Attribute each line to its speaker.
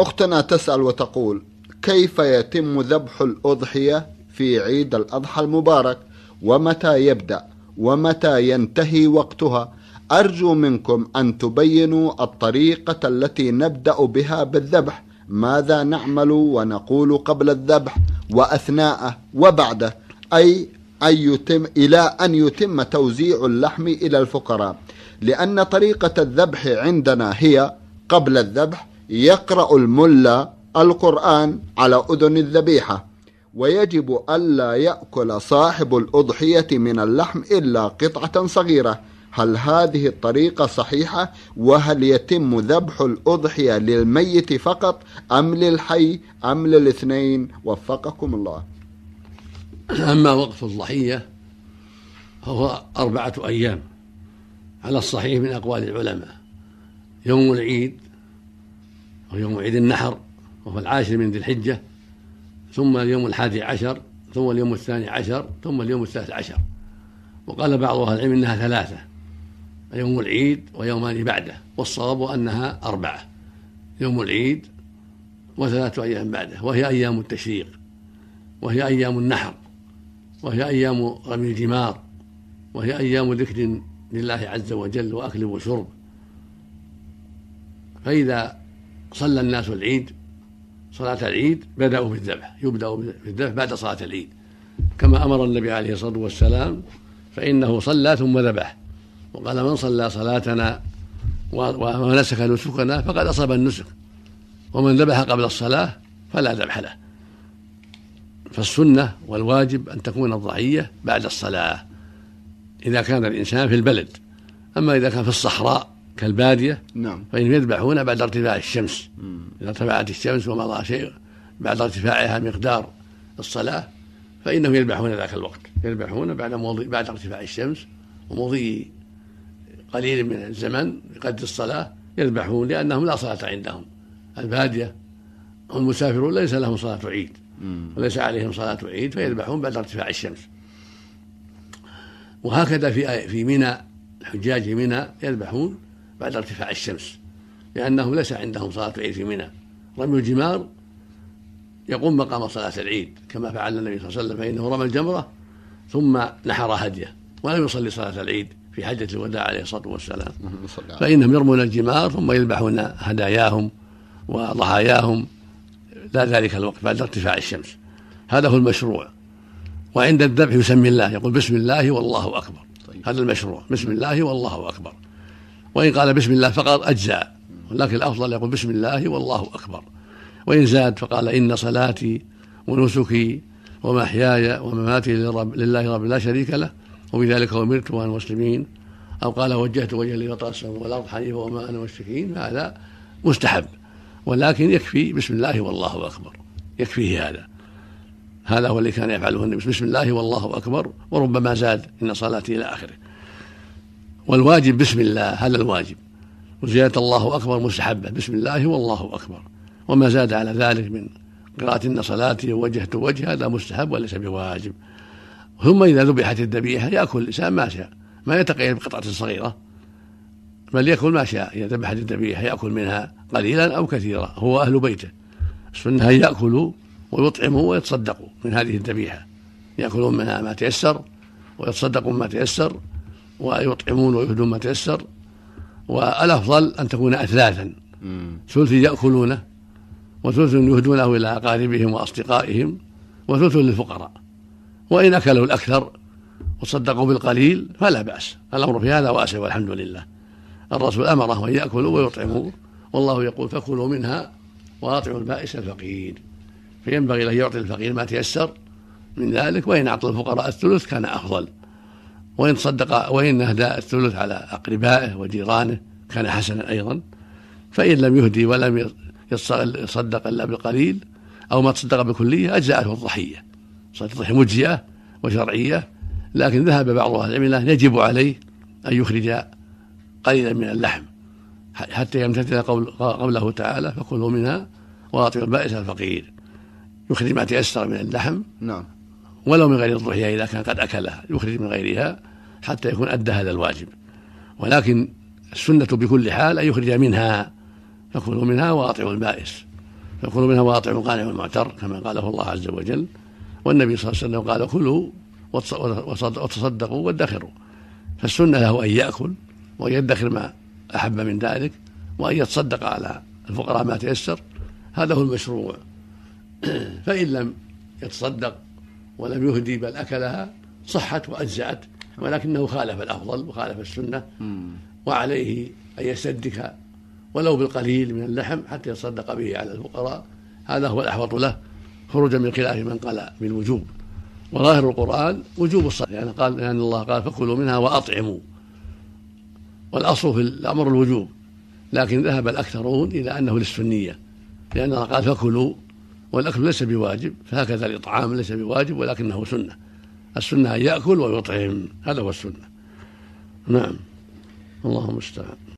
Speaker 1: أختنا تسأل وتقول كيف يتم ذبح الأضحية في عيد الأضحى المبارك ومتى يبدأ ومتى ينتهي وقتها أرجو منكم أن تبينوا الطريقة التي نبدأ بها بالذبح ماذا نعمل ونقول قبل الذبح وأثناءه وبعده أي أن يتم إلى أن يتم توزيع اللحم إلى الفقراء لأن طريقة الذبح عندنا هي قبل الذبح يقرأ الملا القرآن على أذن الذبيحة ويجب ألا يأكل صاحب الأضحية من اللحم إلا قطعة صغيرة هل هذه الطريقة صحيحة وهل يتم ذبح الأضحية للميت فقط أم للحي أم للاثنين وفقكم الله
Speaker 2: أما وقف الضحية فهو أربعة أيام على الصحيح من أقوال العلماء يوم العيد ويوم عيد النحر وهو العاشر من ذي الحجة ثم اليوم الحادي عشر ثم اليوم الثاني عشر ثم اليوم الثالث عشر وقال بعض أهل العلم أنها ثلاثة يوم العيد ويومان بعده والصواب أنها أربعة يوم العيد وثلاثة أيام بعده وهي أيام التشريق وهي أيام النحر وهي أيام رمي الجمار وهي أيام ذكر لله عز وجل وأكل وشرب فإذا صلى الناس العيد صلاة العيد بدأوا بالذبح يبدأ بالذبح بعد صلاة العيد كما أمر النبي عليه الصلاة والسلام فإنه صلى ثم ذبح وقال من صلى صلاتنا ونسك نسكنا فقد أصاب النسك ومن ذبح قبل الصلاة فلا ذبح له فالسنة والواجب أن تكون الضحية بعد الصلاة إذا كان الإنسان في البلد أما إذا كان في الصحراء كالبادية نعم فإنهم يذبحون بعد ارتفاع الشمس مم. إذا ارتفعت الشمس ومضى شيء بعد ارتفاعها مقدار الصلاة فإنهم يذبحون ذاك الوقت يذبحون بعد موضي بعد ارتفاع الشمس ومضي قليل من الزمن بقدر الصلاة يذبحون لأنهم لا صلاة عندهم البادية والمسافرون ليس لهم صلاة عيد وليس عليهم صلاة عيد فيذبحون بعد ارتفاع الشمس وهكذا في آية، في منى الحجاج منى يذبحون بعد ارتفاع الشمس لأنهم ليس عندهم صلاة العيد في منى رمي الجمار يقوم مقام صلاة العيد كما فعل النبي صلى الله عليه وسلم فإنه رمى الجمرة ثم نحر هديه ولم يصلي صلاة العيد في حجة الوداع عليه الصلاة والسلام فإنهم يرمون الجمار ثم يذبحون هداياهم وضحاياهم لا ذلك الوقت بعد ارتفاع الشمس هذا هو المشروع وعند الذبح يسمي الله يقول بسم الله والله أكبر طيب. هذا المشروع بسم الله والله أكبر وإن قال بسم الله فقط أجزاء ولكن الأفضل يقول بسم الله والله أكبر وإن زاد فقال إن صلاتي ونسكي ومحياي ومماتي لرب لله رب لا شريك له وبذلك أمرت وأنا المسلمين أو قال وجهت وجهي لفطر السماوات والأرض حنيفا وما أنا مشركين هذا مستحب ولكن يكفي بسم الله والله أكبر يكفيه هذا هذا هو اللي كان يفعله النبي بسم الله والله أكبر وربما زاد إن صلاتي إلى آخره والواجب بسم الله هذا الواجب وزيادة الله أكبر مستحبة بسم الله والله أكبر وما زاد على ذلك من قراءة إن صلاتي وجهت وجه هذا مستحب وليس بواجب ثم إذا ذبحت الذبيحة يأكل الإنسان ما شاء ما يتقيه بقطعة صغيرة بل يأكل ما شاء إذا ذبحت الذبيحة يأكل منها قليلا أو كثيرا هو أهل بيته السنة أن يأكلوا ويطعموا ويتصدقوا من هذه الذبيحة يأكلون منها ما تيسر ويتصدقون ما تيسر ويطعمون ويهدون ما تيسر والأفضل أن تكون أثلاثا ثلث يأكلونه وثلث يهدونه إلى أقاربهم وأصدقائهم وثلث للفقراء وإن أكلوا الأكثر وصدقوا بالقليل فلا بأس الأمر في هذا واسع والحمد لله الرسول أمرهم أن يأكلوا ويطعموا والله يقول فكلوا منها واطعوا البائس الفقير فينبغي أن يعطي الفقير ما تيسر من ذلك وإن أعطى الفقراء الثلث كان أفضل وإن صدق وإن أهدى الثلث على أقربائه وجيرانه كان حسنا أيضا فإن لم يهدي ولم يصدق إلا بقليل أو ما تصدق بكلية أجزأته الضحية صارت الضحية مجزئة وشرعية لكن ذهب بعض أهل العلم يجب عليه أن يخرج قليلا من اللحم حتى يمتثل قول قوله تعالى فكلوا منها واطعموا البائس الفقير يخرج ما تيسر من اللحم نعم ولو من غير الضحية إذا كان قد أكلها يخرج من غيرها حتى يكون أدى هذا الواجب ولكن السنة بكل حال أن يخرج منها فكلوا منها واطعوا البائس فكلوا منها واطعوا القانع والمعتر كما قاله الله عز وجل والنبي صلى الله عليه وسلم قال كلوا وتصدقوا وادخروا فالسنة له أن يأكل وأن يدخر ما أحب من ذلك وأن يتصدق على الفقراء ما تيسر هذا هو المشروع فإن لم يتصدق ولم يهدي بل أكلها صحت وأجزأت ولكنه خالف الافضل وخالف السنه وعليه ان يستدك ولو بالقليل من اللحم حتى يتصدق به على الفقراء هذا هو الاحوط له خروجا من خلاف من قال بالوجوب وظاهر القران وجوب الصدقه يعني قال لان يعني الله قال فكلوا منها واطعموا والاصل في الامر الوجوب لكن ذهب الاكثرون الى انه للسنيه لان الله قال فكلوا والاكل ليس بواجب فهكذا الاطعام ليس بواجب ولكنه سنه السنة أن يأكل ويطعم
Speaker 1: هذا هو السنة نعم اللهم المستعان